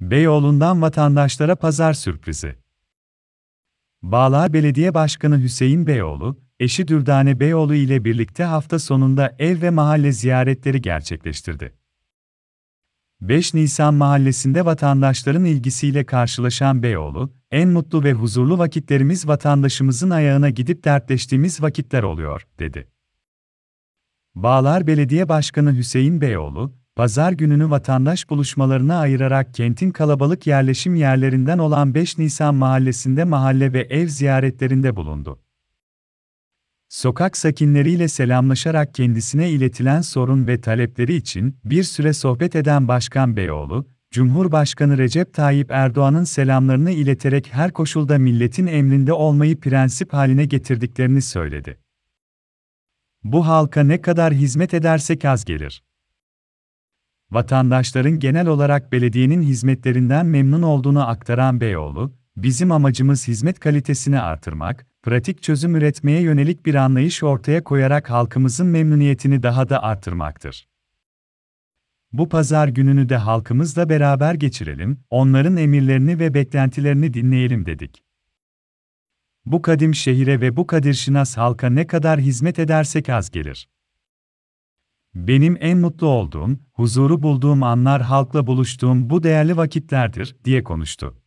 Beyoğlu'ndan vatandaşlara pazar sürprizi. Bağlar Belediye Başkanı Hüseyin Beyoğlu, eşi Dürdane Beyoğlu ile birlikte hafta sonunda ev ve mahalle ziyaretleri gerçekleştirdi. 5 Nisan mahallesinde vatandaşların ilgisiyle karşılaşan Beyoğlu, en mutlu ve huzurlu vakitlerimiz vatandaşımızın ayağına gidip dertleştiğimiz vakitler oluyor, dedi. Bağlar Belediye Başkanı Hüseyin Beyoğlu, pazar gününü vatandaş buluşmalarına ayırarak kentin kalabalık yerleşim yerlerinden olan 5 Nisan mahallesinde mahalle ve ev ziyaretlerinde bulundu. Sokak sakinleriyle selamlaşarak kendisine iletilen sorun ve talepleri için bir süre sohbet eden Başkan Beyoğlu, Cumhurbaşkanı Recep Tayyip Erdoğan'ın selamlarını ileterek her koşulda milletin emrinde olmayı prensip haline getirdiklerini söyledi. Bu halka ne kadar hizmet edersek az gelir vatandaşların genel olarak belediyenin hizmetlerinden memnun olduğunu aktaran Beyoğlu, bizim amacımız hizmet kalitesini artırmak, pratik çözüm üretmeye yönelik bir anlayış ortaya koyarak halkımızın memnuniyetini daha da artırmaktır. Bu pazar gününü de halkımızla beraber geçirelim, onların emirlerini ve beklentilerini dinleyelim dedik. Bu kadim şehire ve bu kadir şinas halka ne kadar hizmet edersek az gelir. Benim en mutlu olduğum, huzuru bulduğum anlar halkla buluştuğum bu değerli vakitlerdir, diye konuştu.